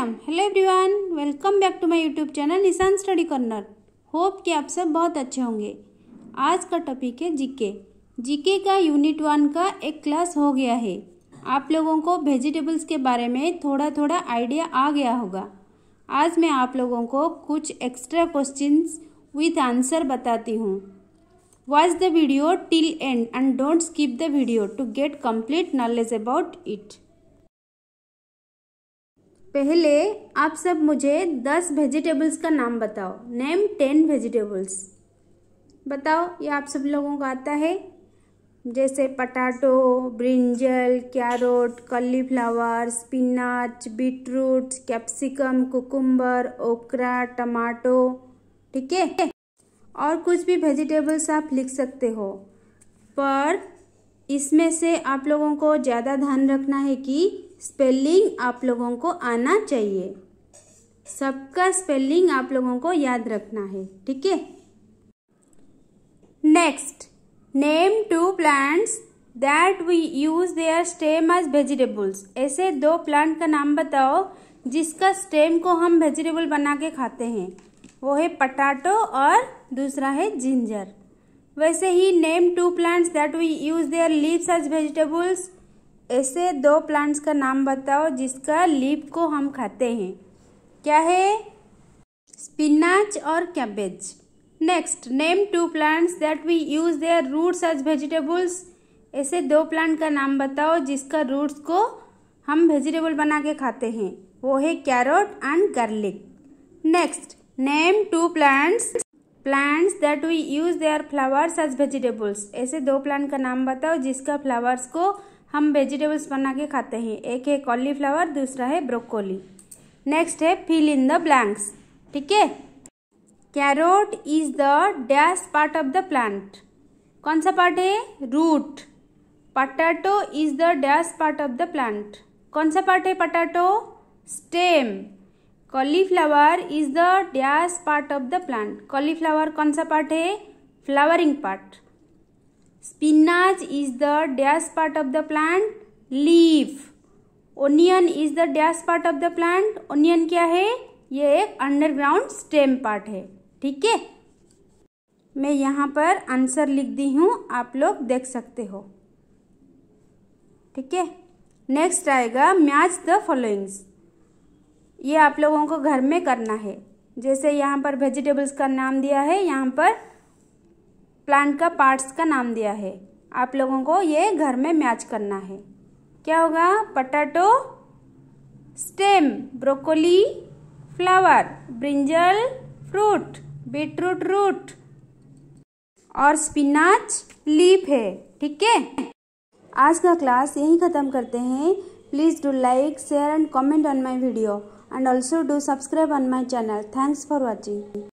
Shriram hello everyone welcome back to my YouTube channel Nishan study corner hope कि आप सब बहुत अच्छे होंगे आज का टॉपिक है जीके जीके का यूनिट वन का एक क्लास हो गया है आप लोगों को वेजिटेबल्स के बारे में थोड़ा थोड़ा आइडिया आ गया होगा आज मैं आप लोगों को कुछ एक्स्ट्रा क्वेश्चन विथ आंसर बताती हूँ watch the video till end and don't skip the video to get complete knowledge about it पहले आप सब मुझे दस वेजिटेबल्स का नाम बताओ नेम टेन वेजिटेबल्स बताओ ये आप सब लोगों को आता है जैसे potato brinjal carrot cauliflower spinach beetroot capsicum cucumber okra tomato ठीक है और कुछ भी वेजिटेबल्स आप लिख सकते हो पर इसमें से आप लोगों को ज़्यादा ध्यान रखना है कि स्पेलिंग आप लोगों को आना चाहिए सबका स्पेलिंग आप लोगों को याद रखना है ठीक है next name two plants that we use their stem as vegetables ऐसे दो प्लांट का नाम बताओ जिसका स्टेम को हम वेजिटेबल बना के खाते हैं वो है पटाटो और दूसरा है जिंजर वैसे ही name two plants that we use their leaves as vegetables ऐसे दो प्लांट्स का नाम बताओ जिसका लीप को हम खाते हैं क्या है स्पिनाच और cabbage next name two plants that we use their roots as vegetables ऐसे दो प्लांट का नाम बताओ जिसका रूट्स को हम वेजिटेबल बना के खाते हैं वो है carrot and garlic next name two plants plants that we use their flowers as vegetables ऐसे दो प्लांट का नाम बताओ जिसका फ्लावर्स को हम वेजिटेबल्स बना के खाते हैं एक है कॉलीफ्लावर दूसरा है ब्रोकोली नेक्स्ट है फिल इन द ब्लैंक्स ठीक है carrot is the dash part of the plant कौन सा पार्ट है root potato is the dash part of the plant कौन सा पार्ट है potato stem cauliflower is the dash part of the plant cauliflower कौन सा पार्ट है flowering part spinach is the dash part of the plant leaf onion is the dash part of the plant onion क्या है ये एक underground stem part है ठीक है मैं यहाँ पर आंसर लिख दी हूँ आप लोग देख सकते हो ठीक है नेक्स्ट आएगा मैच द फॉलोइंग्स ये आप लोगों को घर में करना है जैसे यहाँ पर वेजिटेबल्स का नाम दिया है यहाँ पर प्लांट का पार्ट्स का नाम दिया है आप लोगों को ये घर में मैच करना है क्या होगा potato stem broccoli flower brinjal fruit beetroot root और स्पिनाच लीफ है ठीक है आज का क्लास यही ख़त्म करते हैं please do like share and comment on my video and also do subscribe on my channel thanks for watching